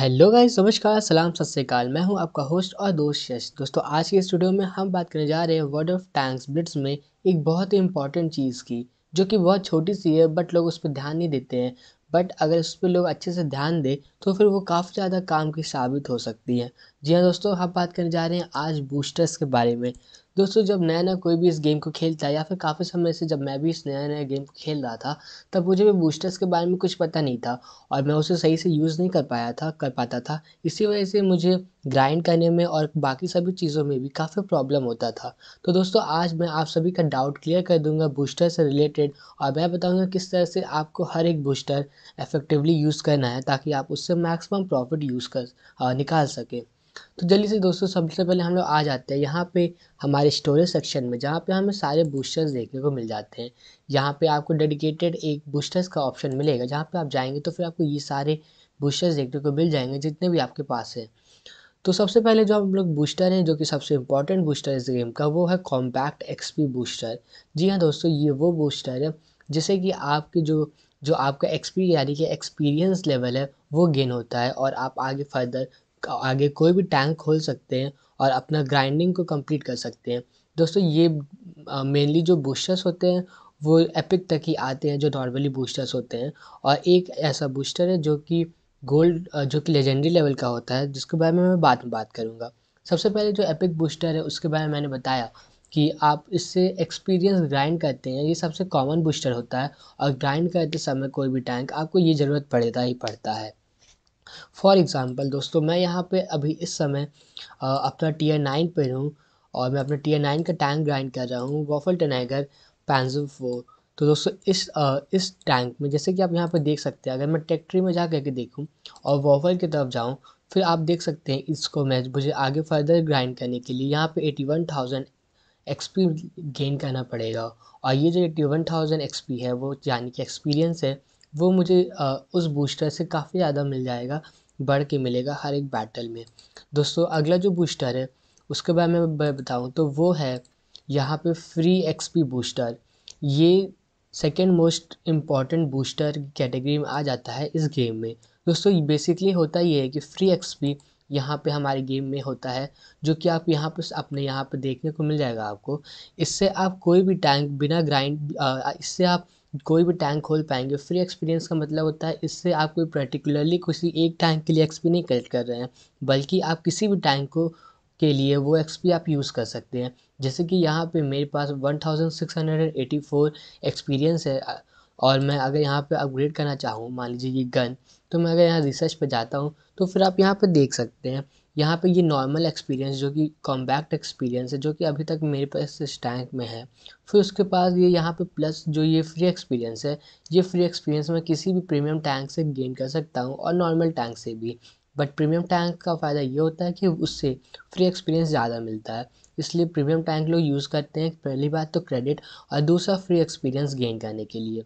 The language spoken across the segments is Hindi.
हेलो गाइस नमस्कार सलाम सत श्रीकाल मैं हूं आपका होस्ट और दोस्त यश दोस्तों आज के स्टूडियो में हम बात करने जा रहे हैं वर्ड ऑफ टैंक्स ब्लिट्स में एक बहुत ही इंपॉर्टेंट चीज़ की जो कि बहुत छोटी सी है बट लोग उस पर ध्यान नहीं देते हैं बट अगर उस पर लोग अच्छे से ध्यान दें तो फिर वो काफ़ी ज़्यादा काम की साबित हो सकती है जी हाँ दोस्तों हम बात करने जा रहे हैं आज बूस्टर्स के बारे में दोस्तों जब नया नया कोई भी इस गेम को खेलता है या फिर काफ़ी समय से जब मैं भी इस नया नया गेम को खेल रहा था तब मुझे भी बूस्टर्स के बारे में कुछ पता नहीं था और मैं उसे सही से यूज़ नहीं कर पाया था कर पाता था इसी वजह से मुझे ग्राइंड करने में और बाकी सभी चीज़ों में भी काफ़ी प्रॉब्लम होता था तो दोस्तों आज मैं आप सभी का डाउट क्लियर कर दूंगा बूस्टर से रिलेटेड और मैं बताऊंगा किस तरह से आपको हर एक बूस्टर इफेक्टिवली यूज़ करना है ताकि आप उससे मैक्सिमम प्रॉफिट यूज़ कर निकाल सकें तो जल्दी से दोस्तों सबसे पहले हम लोग आ जाते हैं यहाँ पे हमारे स्टोरेज सेक्शन में जहाँ पे हमें सारे बूस्टर्स देखने को मिल जाते हैं यहाँ पे आपको डेडिकेटेड एक बूस्टर्स का ऑप्शन मिलेगा जहाँ पे आप जाएंगे तो फिर आपको ये सारे बूस्टर्स देखने को मिल जाएंगे जितने भी आपके पास हैं तो सबसे पहले जो हम लोग बूस्टर हैं जो कि सबसे इंपॉर्टेंट बूस्टर इस गेम का वो है कॉम्पैक्ट एक्सपी बूस्टर जी हाँ दोस्तों ये वो बूस्टर है जिससे कि आपकी जो जो आपका एक्सपी यानी कि एक्सपीरियंस लेवल है वो गेन होता है और आप आगे फर्दर आगे कोई भी टैंक खोल सकते हैं और अपना ग्राइंडिंग को कंप्लीट कर सकते हैं दोस्तों ये मेनली जो बूस्टर्स होते हैं वो एपिक तक ही आते हैं जो नॉर्मली बूस्टर्स होते हैं और एक ऐसा बूस्टर है जो कि गोल्ड जो कि लेजेंडरी लेवल का होता है जिसके बारे में मैं बाद में बात करूँगा सबसे पहले जो एपिक बूस्टर है उसके बारे में मैंने बताया कि आप इससे एक्सपीरियंस ग्राइंड करते हैं ये सबसे कॉमन बूस्टर होता है और ग्राइंड करते समय कोई भी टैंक आपको ये ज़रूरत पड़ता ही पड़ता है फॉर एग्ज़ाम्पल दोस्तों मैं यहाँ पे अभी इस समय अपना टी एन नाइन पर हूँ और मैं अपना एन नाइन का टैंक ग्राइंड कर रहा हूँ वॉफल टनाइगर पैंजो फोर तो दोस्तों इस आ, इस टैंक में जैसे कि आप यहाँ पर देख सकते हैं अगर मैं ट्रैक्ट्री में जा कर के देखूँ और वॉफल की तरफ जाऊँ फिर आप देख सकते हैं इसको मैं मुझे आगे फर्दर ग्राइंड करने के लिए यहाँ पे eighty one thousand XP gain करना पड़ेगा और ये जो एटी वन थाउजेंड एक्सपी है वो यानी कि एक्सपीरियंस है वो मुझे उस बूस्टर से काफ़ी ज़्यादा मिल जाएगा बढ़ के मिलेगा हर एक बैटल में दोस्तों अगला जो बूस्टर है उसके बारे में मैं बताऊँ तो वो है यहाँ पे फ्री एक्सपी बूस्टर ये second most important booster category में आ जाता है इस गेम में दोस्तों बेसिकली होता ये है कि फ्री एक्सपी यहाँ पे हमारे गेम में होता है जो कि आप यहाँ पर अपने यहाँ पर देखने को मिल जाएगा आपको इससे आप कोई भी टैंक बिना ग्राइंड इससे आप कोई भी टैंक खोल पाएंगे फ्री एक्सपीरियंस का मतलब होता है इससे आप कोई पर्टिकुलरली किसी एक टैंक के लिए एक्सपी नहीं कलेक्ट कर रहे हैं बल्कि आप किसी भी टैंक को के लिए वो एक्सपी आप यूज़ कर सकते हैं जैसे कि यहाँ पे मेरे पास one thousand six hundred and eighty four experience है और मैं अगर यहाँ पे अपग्रेड करना चाहूँ मान लीजिए ये गन तो मैं अगर यहाँ रिसर्च पे जाता हूँ तो फिर आप यहाँ पे देख सकते हैं यहाँ पे ये नॉर्मल एक्सपीरियंस जो कि कॉम्बैक्ट एक्सपीरियंस है जो कि अभी तक मेरे पास इस टैंक में है फिर उसके बाद ये यहाँ पे प्लस जो ये फ्री एक्सपीरियंस है ये फ्री एक्सपीरियंस मैं किसी भी प्रीमियम टैंक से गेन कर सकता हूँ और नॉर्मल टैंक से भी बट प्रीमियम टैंक का फ़ायदा ये होता है कि उससे फ्री एक्सपीरियंस ज़्यादा मिलता है इसलिए प्रीमियम टैंक लोग यूज़ करते हैं पहली बात तो क्रेडिट और दूसरा फ्री एक्सपीरियंस गेन करने के लिए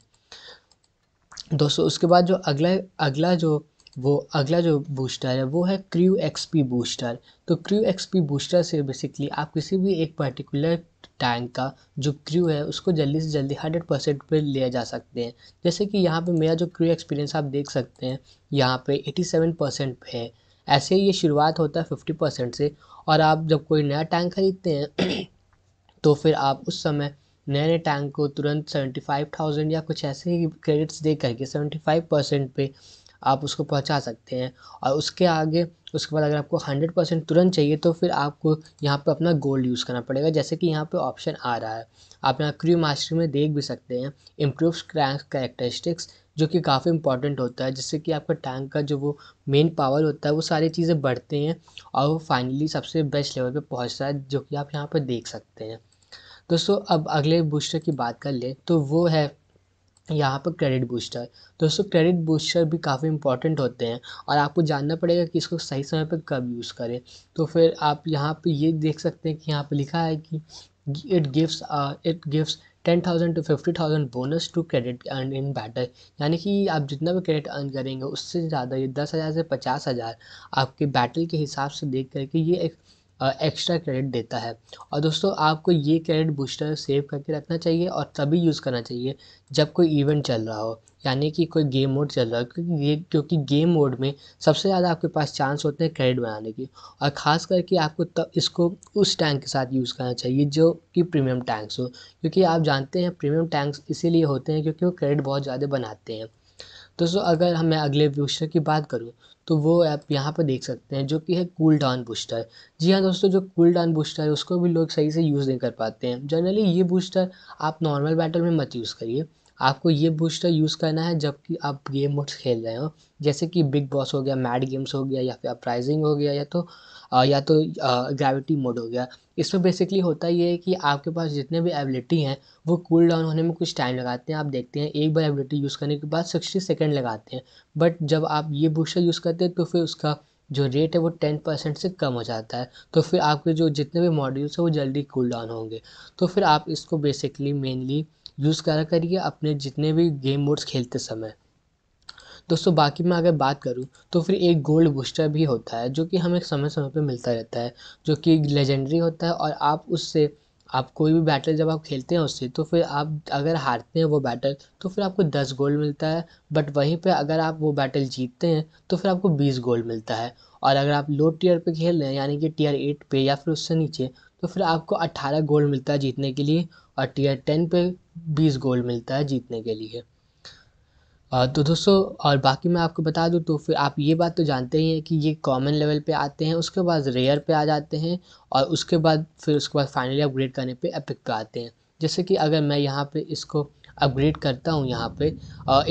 दोस्तों उसके बाद जो अगला अगला जो वो अगला जो बूस्टर है वो है क्र्यू एक्स पी बूस्टर तो क्र्यू एक्स पी बूस्टर से बेसिकली आप किसी भी एक पर्टिकुलर टैंक का जो क्र्यू है उसको जल्दी से जल्दी हंड्रेड परसेंट पर लिया जा सकते हैं जैसे कि यहाँ पे मेरा जो क्र्यू एक्सपीरियंस आप देख सकते हैं यहाँ पे एटी सेवन परसेंट पे है ऐसे ही ये शुरुआत होता है फिफ्टी परसेंट से और आप जब कोई नया टैंक खरीदते हैं तो फिर आप उस समय नए नए टैंक को तुरंत सेवेंटी फाइव थाउजेंड या कुछ ऐसे ही क्रेडिट्स दे करके सेवेंटी फाइव परसेंट पे आप उसको पहुँचा सकते हैं और उसके आगे उसके बाद अगर आपको हंड्रेड परसेंट तुरंत चाहिए तो फिर आपको यहाँ पे अपना गोल्ड यूज़ करना पड़ेगा जैसे कि यहाँ पे ऑप्शन आ रहा है आप यहाँ क्रू मास्टर में देख भी सकते हैं इम्प्रूव क्रैंक करेक्टरिस्टिक्स जो कि काफ़ी इंपॉर्टेंट होता है जिससे कि आपका टैंक का जो वो मेन पावर होता है वो सारी चीज़ें बढ़ते हैं और वो फाइनली सबसे बेस्ट लेवल पर पहुँचता है जो कि आप यहाँ पर देख सकते हैं दोस्तों अब अगले बूस्टर की बात कर ले तो वो है यहाँ पर क्रेडिट बूस्टर दोस्तों क्रेडिट बूस्टर भी काफ़ी इंपॉर्टेंट होते हैं और आपको जानना पड़ेगा कि इसको सही समय पर कब यूज़ करें तो फिर आप यहाँ पर ये देख सकते हैं कि यहाँ पर लिखा है कि it gives it gives ten thousand to fifty thousand bonus to credit earn in battle यानी कि आप जितना भी क्रेडिट अर्न करेंगे उससे ज़्यादा ये दस हज़ार से पचास हज़ार आपके बैटल के हिसाब से देख करके ये एक एक्स्ट्रा क्रेडिट देता है और दोस्तों आपको ये क्रेडिट बूस्टर सेव करके रखना चाहिए और तभी यूज़ करना चाहिए जब कोई इवेंट चल रहा हो यानी कि कोई गेम मोड चल रहा हो क्योंकि ये क्योंकि गेम मोड में सबसे ज़्यादा आपके पास चांस होते हैं क्रेडिट बनाने की और ख़ास करके आपको तब इसको उस टैंक के साथ यूज़ करना चाहिए जो कि प्रीमियम टैंक्स हो क्योंकि आप जानते हैं प्रीमियम टैंक्स इसीलिए होते हैं क्योंकि वो क्रेडिट बहुत ज़्यादा बनाते हैं दोस्तों अगर हमें अगले बूस्टर की बात करूँ तो वो ऐप यहाँ पर देख सकते हैं जो कि है कूल डाउन बूस्टर जी हाँ दोस्तों जो कूल डाउन बूस्टर है उसको भी लोग सही से यूज़ नहीं कर पाते हैं जनरली ये बूस्टर आप नॉर्मल बैटल में मत यूज़ करिए आपको ये बूस्टर यूज़ करना है जबकि आप गेम मोड्स खेल रहे हो जैसे कि बिग बॉस हो गया मैड गेम्स हो गया या फिर अपराइजिंग हो गया या तो या तो ग्रेविटी मोड हो गया इसमें बेसिकली होता ये है कि आपके पास जितने भी एबिलिटी हैं वो कूल डाउन होने में कुछ टाइम लगाते हैं आप देखते हैं एक बार एबिलिटी यूज़ करने के बाद सिक्सटी सेकेंड लगाते हैं बट जब आप ये बूस्टर यूज़ करते हैं तो फिर उसका जो रेट है वो टेन परसेंट से कम हो जाता है तो फिर आपके जो जितने भी मॉड्यूल्स हैं वो जल्दी कूल डाउन होंगे तो फिर आप इसको बेसिकली मेनली यूज़ करा करिए अपने जितने भी गेम मोड्स खेलते समय दोस्तों बाकी मैं अगर बात करूँ तो फिर एक गोल्ड बूस्टर भी होता है जो कि हमें समय समय पर मिलता रहता है जो कि लेजेंडरी होता है और आप उससे आप कोई भी बैटल जब आप खेलते हैं उससे तो फिर आप अगर हारते हैं वो बैटल तो फिर आपको दस गोल्ड मिलता है बट वहीं पे अगर आप वो बैटल जीतते हैं तो फिर आपको बीस गोल्ड मिलता है और अगर आप लो टीयर पे खेल रहे हैं यानी कि टीयर एट पे या फिर उससे नीचे तो फिर आपको अट्ठारह गोल्ड मिलता है जीतने के लिए और टीयर टेन पे बीस गोल्ड मिलता है जीतने के लिए तो दोस्तों और बाकी मैं आपको बता दूं तो फिर आप ये बात तो जानते ही हैं कि ये कॉमन लेवल पे आते हैं उसके बाद रेयर पे आ जाते हैं और उसके बाद फिर उसके बाद फाइनली अपग्रेड करने पे एपिक पे आते हैं जैसे कि अगर मैं यहाँ पे इसको अपग्रेड करता हूँ यहाँ पे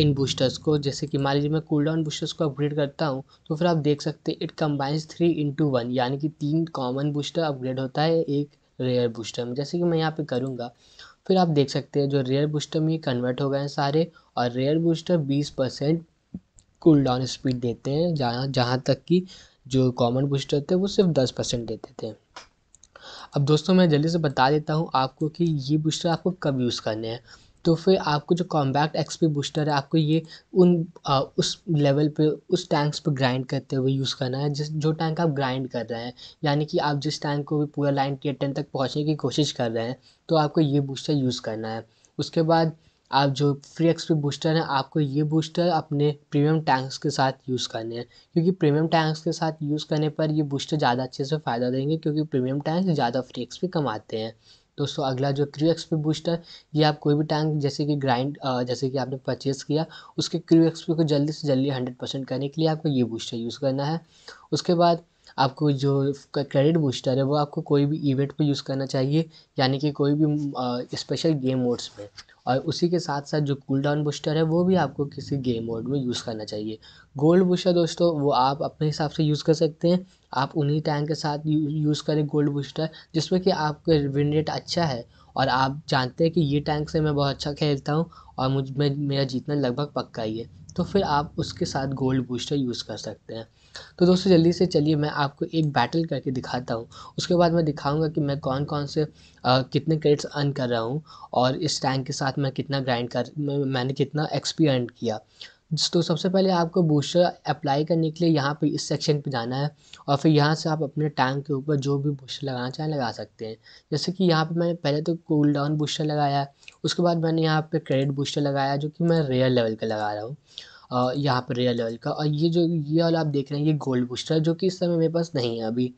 इन बूस्टर्स को जैसे कि मान लीजिए मैं कूल डाउन बूस्टर्स को अपग्रेड करता हूँ तो फिर आप देख सकते हैं it combines three into one यानी कि तीन कॉमन बूस्टर अपग्रेड होता है एक रेयर बूस्टर में जैसे कि मैं यहाँ पे करूँगा फिर आप देख सकते हैं जो रेयर बूस्टर में कन्वर्ट हो गए हैं सारे और रेयर बूस्टर बीस परसेंट कूल डाउन स्पीड देते हैं जहाँ जहाँ तक कि जो कॉमन बूस्टर थे वो सिर्फ दस परसेंट देते थे अब दोस्तों मैं जल्दी से बता देता हूँ आपको कि ये बूस्टर आपको कब यूज़ करने हैं तो फिर आपको जो कॉम्बैक्ट एक्सपी बूस्टर है आपको ये उन आ, उस लेवल पे उस टैंक्स पे ग्राइंड करते हुए यूज़ करना है जिस जो टैंक आप ग्राइंड कर रहे हैं यानी कि आप जिस टैंक को भी पूरा लाइन टी टेन तक पहुँचने की कोशिश कर रहे हैं तो आपको ये बूस्टर यूज़ करना है उसके बाद आप जो फ्री एक्सपी बूस्टर हैं आपको ये बूस्टर अपने प्रीमियम टैंक्स के साथ यूज़ करने हैं क्योंकि प्रीमियम टैंक्स के साथ यूज़ करने पर ये बूस्टर ज़्यादा अच्छे से फ़ायदा देंगे क्योंकि प्रीमियम टैंक ज़्यादा फ्री एक्सपी कमाते हैं दोस्तों अगला जो क्रू एक्सपी बूस्टर ये आप कोई भी टैंक जैसे कि ग्राइंड जैसे कि आपने परचेज़ किया उसके क्रू एक्सपी को जल्दी से जल्दी हंड्रेड परसेंट करने के लिए आपको ये बूस्टर यूज़ करना है उसके बाद आपको जो क्रेडिट बूस्टर है वो आपको कोई भी इवेंट में यूज़ करना चाहिए यानी कि कोई भी स्पेशल गेम मोड्स में और उसी के साथ साथ जो कूल डाउन बूस्टर है वो भी आपको किसी गेम मोड में यूज़ करना चाहिए गोल्ड बूस्टर दोस्तों वो आप अपने हिसाब से यूज़ कर सकते हैं आप उन्हीं टैंक के साथ यूज़ करें गोल्ड बूस्टर जिसमें कि आपका विन रेट अच्छा है और आप जानते हैं कि ये टैंक से मैं बहुत अच्छा खेलता हूँ और मुझ में मेरा जीतना लगभग पक्का ही है तो फिर आप उसके साथ गोल्ड बूस्टर यूज़ कर सकते हैं तो दोस्तों जल्दी से चलिए मैं आपको एक बैटल करके दिखाता हूँ उसके बाद मैं दिखाऊंगा कि मैं कौन कौन से आ, कितने क्रेडिट्स अर्न कर रहा हूँ और इस टैंक के साथ मैं कितना ग्राइंड कर मैं, मैंने कितना एक्सपी अर्न किया तो सबसे पहले आपको बूस्टर अप्लाई करने के लिए यहाँ पे इस सेक्शन पे जाना है और फिर यहाँ से आप अपने टैंक के ऊपर जो भी बुश लगाना चाहें लगा सकते हैं जैसे कि यहाँ पे मैंने पहले तो कूल डाउन बूस्टर लगाया उसके बाद मैंने यहाँ पे क्रेडिट बूस्टर लगाया जो कि मैं रेयर लेवल का लगा रहा हूँ यहाँ पर रेयर लेवल का और ये जो ये वाला आप देख रहे हैं ये गोल्ड बूस्टर जो कि इस समय मेरे पास नहीं है अभी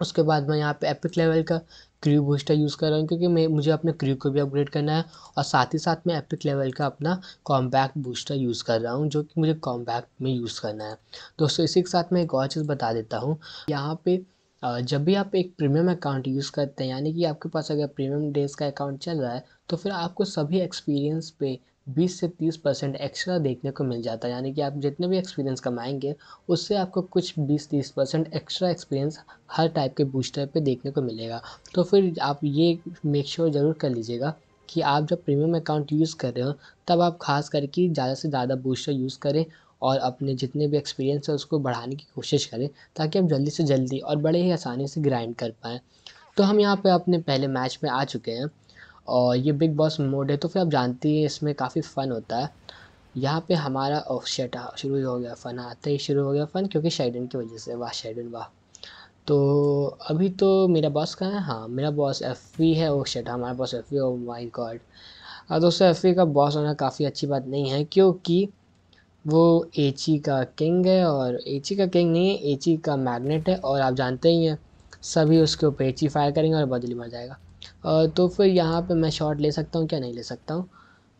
उसके बाद मैं यहाँ पे एपिक लेवल का क्रू बूस्टर यूज़ कर रहा हूँ क्योंकि मैं मुझे अपने क्रू को भी अपग्रेड करना है और साथ ही साथ मैं एपिक लेवल का अपना कॉम्पैक्ट बूस्टर यूज़ कर रहा हूँ जो कि मुझे कॉम्पैक्ट में यूज़ करना है दोस्तों इसी के साथ मैं एक और चीज़ बता देता हूँ यहाँ पर जब भी आप एक प्रीमियम अकाउंट यूज़ करते हैं यानी कि आपके पास अगर प्रीमियम डेज का अकाउंट चल रहा है तो फिर आपको सभी एक्सपीरियंस पे बीस से तीस परसेंट एक्स्ट्रा देखने को मिल जाता है यानी कि आप जितने भी एक्सपीरियंस कमाएंगे उससे आपको कुछ बीस तीस परसेंट एक्स्ट्रा एक्सपीरियंस हर टाइप के बूस्टर पे देखने को मिलेगा तो फिर आप ये मेक श्योर sure ज़रूर कर लीजिएगा कि आप जब प्रीमियम अकाउंट यूज़ कर रहे हो तब आप खास करके ज़्यादा से ज़्यादा बूस्टर यूज़ करें और अपने जितने भी एक्सपीरियंस है उसको बढ़ाने की कोशिश करें ताकि आप जल्दी से जल्दी और बड़े ही आसानी से ग्राइंड कर पाएँ तो हम यहाँ पे अपने पहले मैच में आ चुके हैं और ये बिग बॉस मोड है तो फिर आप जानती हैं इसमें काफ़ी फ़न होता है यहाँ पे हमारा ऑफ हाँ, शेट हाँ, तो शुरू हो गया फ़न आते ही शुरू हो गया फ़न क्योंकि शेडन की वजह से वाह शेडन वाह तो अभी तो मेरा बॉस कहाँ है हाँ मेरा बॉस एफ है ओ शेट हाँ, हमारा boss F V oh my god और दोस्तों एफ का बॉस होना काफ़ी अच्छी बात नहीं है क्योंकि वो एची का किंग है और एची का किंग नहीं है एच का मैग्नेट है और आप जानते ही हैं सभी उसके ऊपर एची फायर करेंगे और बदली मर जाएगा तो फिर यहाँ पे मैं शॉट ले सकता हूँ क्या नहीं ले सकता हूँ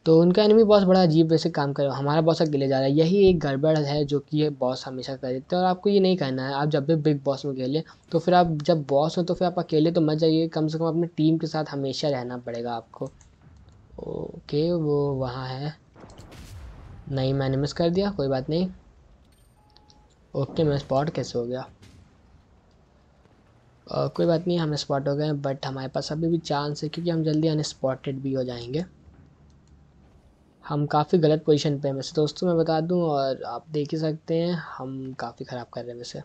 तो उनका एनिमी बॉस बड़ा अजीब वैसे काम कर रहा हमारा बॉस अकेले जा रहा है यही एक गड़बड़ है जो कि ये बॉस हमेशा कर देते हैं और आपको ये नहीं कहना है आप जब भी बिग बॉस में खेलें तो फिर आप जब बॉस हो तो फिर आप अकेले तो मत जाइए कम से कम अपने टीम के साथ हमेशा रहना पड़ेगा आपको ओके वो वहाँ है नहीं मैंने मिस कर दिया कोई बात नहीं ओके मैं स्पॉट कैसे हो गया Uh, कोई बात नहीं हम स्पॉट हो गए बट हमारे पास अभी भी चांस है क्योंकि हम जल्दी अनस्पॉटेड भी हो जाएंगे हम काफ़ी गलत पोजीशन पे हैं वैसे दोस्तों मैं बता दूं और आप देख ही सकते हैं हम काफ़ी ख़राब कर रहे हैं वैसे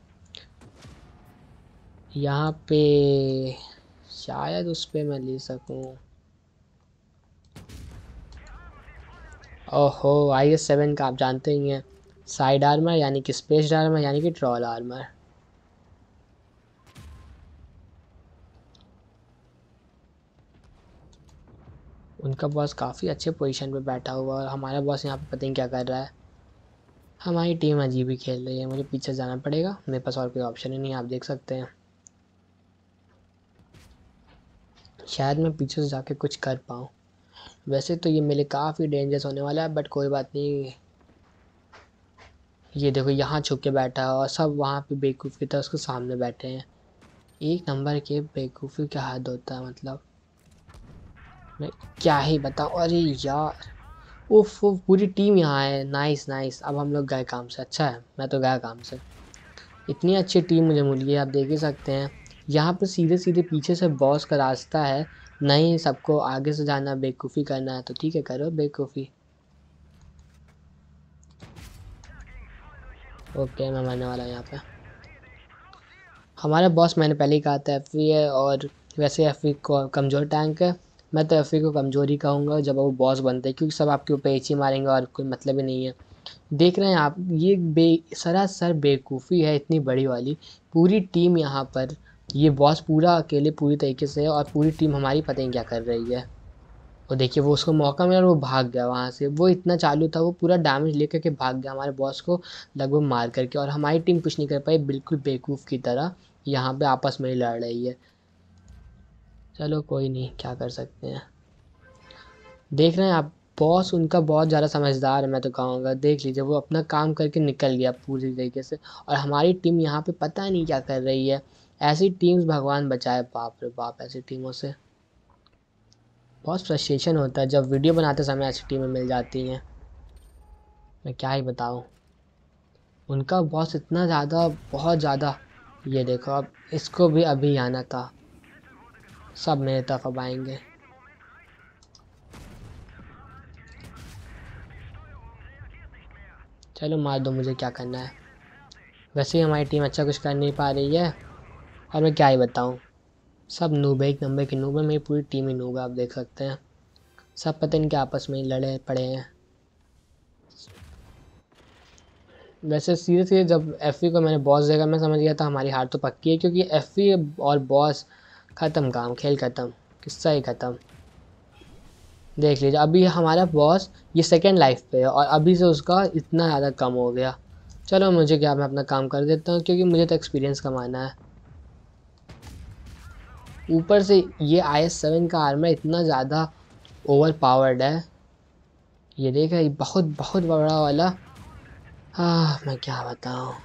यहाँ पे शायद उस पर मैं ले सकूँ ओहो आई एस सेवन का आप जानते ही हैं साइड आर्मर यानी कि स्पेस आर्मर यानी कि ट्रॉल आर्मर उनका बॉस काफ़ी अच्छे पोजीशन पे बैठा हुआ और हमारा बॉस यहाँ पे पता नहीं क्या कर रहा है हमारी टीम अजीब ही खेल रही है मुझे पीछे जाना पड़ेगा मेरे पास और कोई ऑप्शन ही नहीं आप देख सकते हैं शायद मैं पीछे से जाके कुछ कर पाऊँ वैसे तो ये मेरे काफ़ी डेंजरस होने वाला है बट कोई बात नहीं ये देखो यहाँ छुप के बैठा है और सब वहाँ पे बेवकूफ़ी था तरह उसके सामने बैठे हैं एक नंबर के बेवकूफ़ी का हद होता है मतलब मैं क्या ही बताऊँ अरे यार ओफ पूरी टीम यहाँ है नाइस नाइस अब हम लोग गए काम से अच्छा है मैं तो गया काम से इतनी अच्छी टीम मुझे मिली है आप देख ही सकते हैं यहाँ पर सीधे सीधे पीछे से बॉस का रास्ता है नहीं सबको आगे से जाना बेवकूफ़ी करना है तो ठीक है करो बेवकूफ़ी ओके मैं मरने वाला हूँ यहाँ पे हमारा बॉस मैंने पहले ही कहा था एफ है और वैसे एफ कमज़ोर टैंक है मैं तो एफ को कमज़ोरी कहूँगा जब वो बॉस बनते हैं क्योंकि सब आपके ऊपर एची मारेंगे और कोई मतलब ही नहीं है देख रहे हैं आप ये बे सरासर बेवकूफ़ी है इतनी बड़ी वाली पूरी टीम यहाँ पर ये बॉस पूरा अकेले पूरी तरीके से है और पूरी टीम हमारी पता ही क्या कर रही है और देखिए वो उसको मौका मिला और वो भाग गया वहाँ से वो इतना चालू था वो पूरा डैमेज ले करके भाग गया हमारे बॉस को लगभग मार करके और हमारी टीम कुछ नहीं कर पाई बिल्कुल बेवकूफ़ की तरह यहाँ पे आपस में ही लड़ रही है चलो कोई नहीं क्या कर सकते हैं देख रहे हैं आप बॉस उनका बहुत ज़्यादा समझदार है मैं तो कहूँगा देख लीजिए वो अपना काम करके निकल गया पूरी तरीके से और हमारी टीम यहाँ पे पता नहीं क्या कर रही है ऐसी टीम्स भगवान बचाए बाप रे बाप ऐसी टीमों से बहुत फ्रस्ट्रेशन होता है जब वीडियो बनाते समय ऐसी टीमें मिल जाती हैं मैं क्या ही बताऊँ उनका बॉस इतना ज़्यादा बहुत ज़्यादा ये देखो अब इसको भी अभी आना था सब मेरे तरफ आएंगे चलो मार दो मुझे क्या करना है वैसे ही हमारी टीम अच्छा कुछ कर नहीं पा रही है और मैं क्या ही बताऊं सब नूबे एक नंबर के नूबे मेरी पूरी टीम ही नूब है आप देख सकते हैं सब पता इनके आपस में ही लड़े पड़े हैं वैसे सीधे सीधे जब एफ को मैंने बॉस देखा मैं समझ गया था हमारी हार तो पक्की है क्योंकि एफ और बॉस ख़त्म काम खेल ख़त्म किस्सा ही ख़त्म देख लीजिए अभी हमारा बॉस ये सेकेंड लाइफ पे है और अभी से उसका इतना ज़्यादा कम हो गया चलो मुझे क्या मैं अपना काम कर देता हूँ क्योंकि मुझे तो एक्सपीरियंस कमाना है ऊपर से ये आई एस सेवन का आर्मर इतना ज़्यादा ओवर पावर्ड है ये देखा ये बहुत बहुत बड़ा वाला हाँ मैं क्या बताऊँ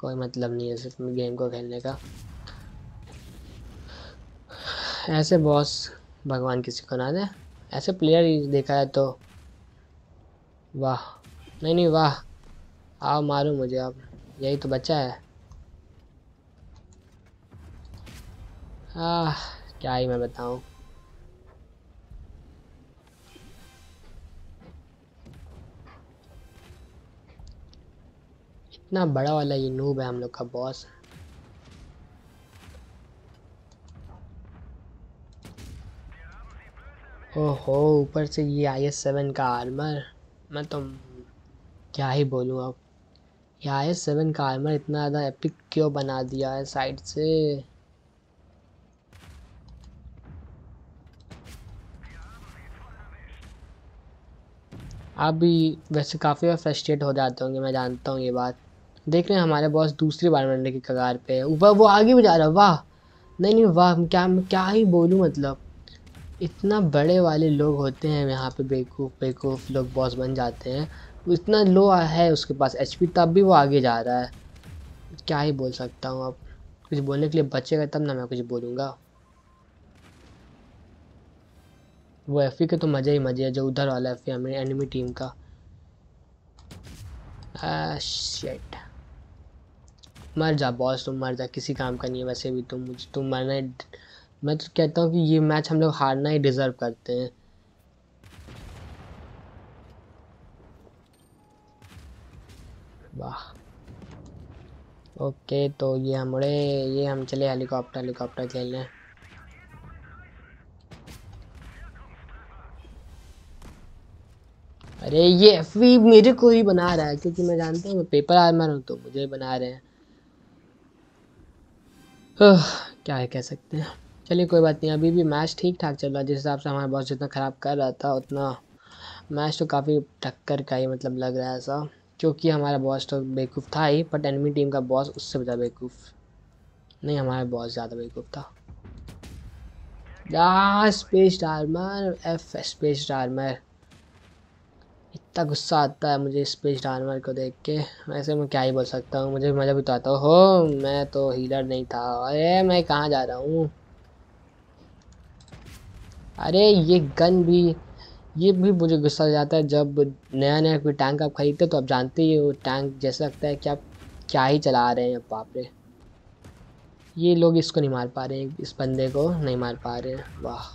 कोई मतलब नहीं है सिर्फ गेम को खेलने का ऐसे बॉस भगवान किसी को ना दे ऐसे प्लेयर ही देखा है तो वाह नहीं नहीं वाह आओ मारो मुझे आप यही तो बच्चा है आ, क्या ही मैं बताऊं इतना बड़ा वाला ये नूब है हम लोग का बॉस ओहो ऊपर से ये आई एस सेवन का आर्मर मैं तो क्या ही बोलूँ अब ये आई एस सेवन का आर्मर इतना ज़्यादा एपिक क्यों बना दिया है साइड से आप भी वैसे काफ़ी फ्रस्ट्रेट हो जाते होंगे मैं जानता हूँ ये बात देख रहे हैं हमारे बॉस दूसरी बार मरने की कगार पे है ऊपर वो आगे भी जा रहा वाह नहीं नहीं वाह क्या क्या ही बोलूँ मतलब इतना बड़े वाले लोग होते हैं यहाँ पे बेवकूफ़ बेवकूफ़ लोग बॉस बन जाते हैं इतना लो है उसके पास एच तब भी वो आगे जा रहा है क्या ही बोल सकता हूँ अब कुछ बोलने के लिए बचेगा तब ना मैं कुछ बोलूँगा वो एफ के तो मज़े ही मज़े है जो उधर वाला एफ हमें एनिमी टीम का आ, शेट मर जा बॉस तुम मर जा किसी काम का नहीं है वैसे भी तुम मुझे तुम मरना मैं तो कहता हूँ कि ये मैच हम लोग हारना ही डिज़र्व करते हैं वाह ओके तो ये हमारे ये हम चले हेलीकॉप्टर हेलीकॉप्टर खेलने अरे ये एफवी मेरे को ही बना रहा है क्योंकि मैं जानता हूँ मैं पेपर आर्मर हूँ तो मुझे बना रहे हैं क्या है कह सकते हैं चलिए कोई बात नहीं अभी भी मैच ठीक ठाक चल रहा है जिस हिसाब से हमारा बॉस जितना ख़राब कर रहा था उतना मैच तो काफ़ी टक्कर का ही मतलब लग रहा है ऐसा क्योंकि हमारा बॉस तो बेवकूफ़ था ही बट एनमी टीम का बॉस उससे ज़्यादा बेवकूफ़ नहीं हमारा बॉस ज़्यादा बेवकूफ़ था spaced armour F spaced armour इतना गुस्सा आता है मुझे स्पेस डार्मर को देख के वैसे मैं क्या ही बोल सकता हूँ मुझे मज़ा भी तो आता हो मैं तो हीलर नहीं था अरे मैं कहाँ जा रहा हूँ अरे ये गन भी ये भी मुझे गुस्सा जाता है जब नया नया कोई टैंक आप खरीदते तो आप जानते ही वो टैंक जैसा लगता है कि आप क्या ही चला रहे हैं पाप रे ये लोग इसको नहीं मार पा रहे हैं इस बंदे को नहीं मार पा रहे हैं वाह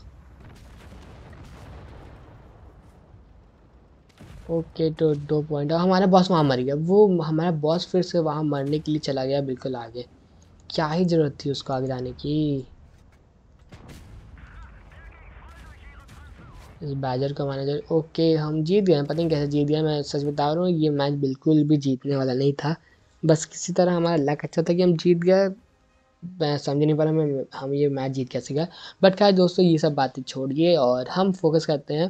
ओके तो दो पॉइंट और हमारा बॉस वहाँ मर गया वो हमारा बॉस फिर से वहाँ मरने के लिए चला गया बिल्कुल आगे क्या ही ज़रूरत थी उसको आगे जाने की इस बैजर का मैनेजर ओके हम जीत गए पता नहीं कैसे जीत गया मैं सच बता रहा हूँ ये मैच बिल्कुल भी जीतने वाला नहीं था बस किसी तरह हमारा लक अच्छा था कि हम जीत गए मैं समझ नहीं पा रहा मैं हम ये मैच जीत कैसे गए बट खैर दोस्तों ये सब बातें छोड़िए और हम फोकस करते हैं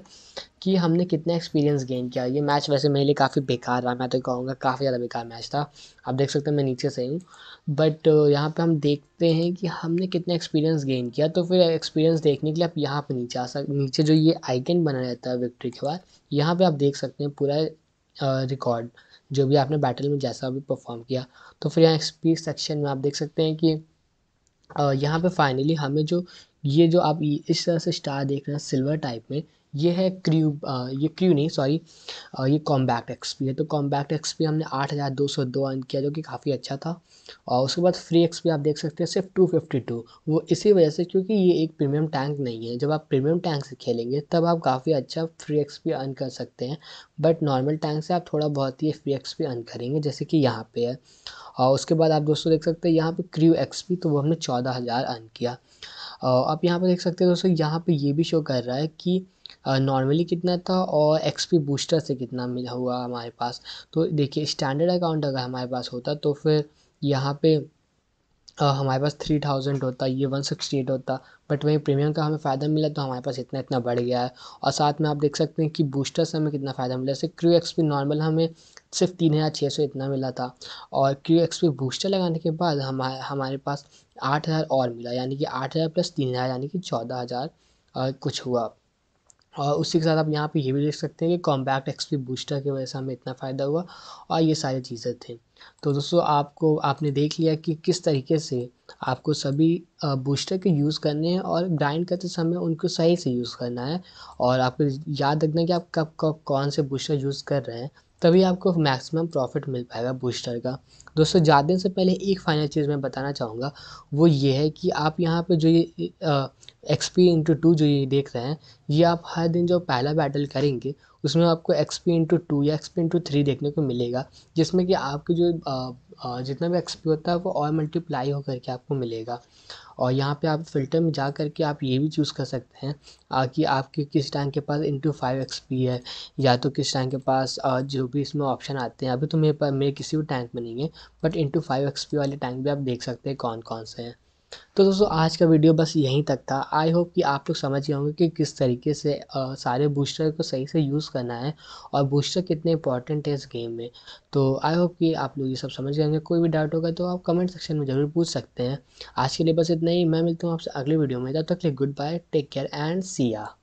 कि हमने कितना एक्सपीरियंस गेन किया ये मैच वैसे मेरे लिए काफ़ी बेकार रहा मैं तो कहूँगा काफ़ी ज़्यादा बेकार मैच था आप देख सकते हैं मैं नीचे से हूँ बट यहाँ पे हम देखते हैं कि हमने कितना एक्सपीरियंस गेन किया तो फिर एक्सपीरियंस देखने के लिए आप यहाँ पर नीचे आ सक नीचे जो ये आइकन बना रहता है विक्ट्री के बाद यहाँ पर आप देख सकते हैं पूरा रिकॉर्ड जो भी आपने बैटल में जैसा भी परफॉर्म किया तो फिर यहाँ एक्सपीरियंस सेक्शन में आप देख सकते हैं कि यहाँ पे फाइनली हमें जो ये जो आप इस तरह से स्टार देख रहे हैं सिल्वर टाइप में ये है क्र्यू ये क्र्यू नहीं सॉरी ये कॉम्बैक्ट एक्सपी है तो कॉम्बैक्ट एक्सपी हमने आठ हज़ार दो सौ दो अर्न किया जो कि काफ़ी अच्छा था और उसके बाद फ्री एक्सपी आप देख सकते हैं सिर्फ टू फिफ्टी टू वो इसी वजह से क्योंकि ये एक प्रीमियम टैंक नहीं है जब आप प्रीमियम टैंक से खेलेंगे तब आप काफ़ी अच्छा फ्री एक्सपी अर्न कर सकते हैं बट नॉर्मल टैंक से आप थोड़ा बहुत ही फ्री एक्सपी अर्न करेंगे जैसे कि यहाँ पर है और उसके बाद आप दोस्तों देख सकते हैं यहाँ पर क्र्यू एक्सपी तो वो हमने चौदह हज़ार अर्न किया आप यहाँ पे देख सकते हैं दोस्तों यहाँ पे ये भी शो कर रहा है कि नॉर्मली कितना था और एक्सपी बूस्टर से कितना मिला हुआ हमारे पास तो देखिए स्टैंडर्ड अकाउंट अगर हमारे पास होता तो फिर यहाँ पे आ, हमारे पास थ्री थाउजेंड होता ये वन सिक्सटी एट होता बट वहीं प्रीमियम का हमें फ़ायदा मिला तो हमारे पास इतना इतना बढ़ गया है और साथ में आप देख सकते हैं कि बूस्टर से हमें कितना फ़ायदा मिला जैसे क्यू एक्स पी नॉर्मल हमें सिर्फ तीन हज़ार छः सौ इतना मिला था और क्यू एक्स पी बूस्टर लगाने के बाद हमारे हमारे पास आठ हज़ार और मिला यानी कि आठ हज़ार प्लस तीन हज़ार यानी कि चौदह हज़ार कुछ हुआ और उसी के साथ आप यहाँ पे ये भी देख सकते हैं कि कॉम्पैक्ट एक्सपी बूस्टर की वजह से हमें इतना फ़ायदा हुआ और ये सारी चीज़ें थी तो दोस्तों आपको आपने देख लिया कि किस तरीके से आपको सभी बूस्टर के यूज़ करने हैं और ग्राइंड करते समय उनको सही से यूज़ करना है और आपको याद रखना कि आप कब कब कौन से बूस्टर यूज़ कर रहे हैं तभी आपको मैक्सिमम प्रॉफिट मिल पाएगा बूस्टर का दोस्तों ज़्यादा से पहले एक फाइनल चीज़ मैं बताना चाहूँगा वो ये है कि आप यहाँ पे जो ये एक्स पी इंटू टू जो ये देख रहे हैं ये आप हर दिन जो पहला बैटल करेंगे उसमें आपको एक्स पी इंटू टू या एक्स पी इंटू थ्री देखने को मिलेगा जिसमें कि आपके जो आ, आ, जितना भी एक्सपी होता है वो और मल्टीप्लाई होकर के आपको मिलेगा और यहाँ पे आप फिल्टर में जा कर के आप ये भी चूज़ कर सकते हैं आ, कि आपके किस टैंक के पास इंटू फाइव एक्स पी है या तो किस टैंक के पास जो भी इसमें ऑप्शन आते हैं अभी तो मेरे पास मेरे किसी भी टैंक में नहीं है बट इंटू फाइव एक्स वाले टैंक भी आप देख सकते हैं कौन कौन से हैं तो दोस्तों आज का वीडियो बस यहीं तक था आई होप कि आप लोग समझ गए होंगे कि किस तरीके से आ, सारे बूस्टर को सही से यूज़ करना है और बूस्टर कितने इंपॉर्टेंट है इस गेम में तो आई होप कि आप लोग ये सब समझ गए होंगे कोई भी डाउट होगा तो आप कमेंट सेक्शन में ज़रूर पूछ सकते हैं आज के लिए बस इतना ही मैं मिलता हूँ आपसे अगले वीडियो में तब तक लिए good bye take care and Siya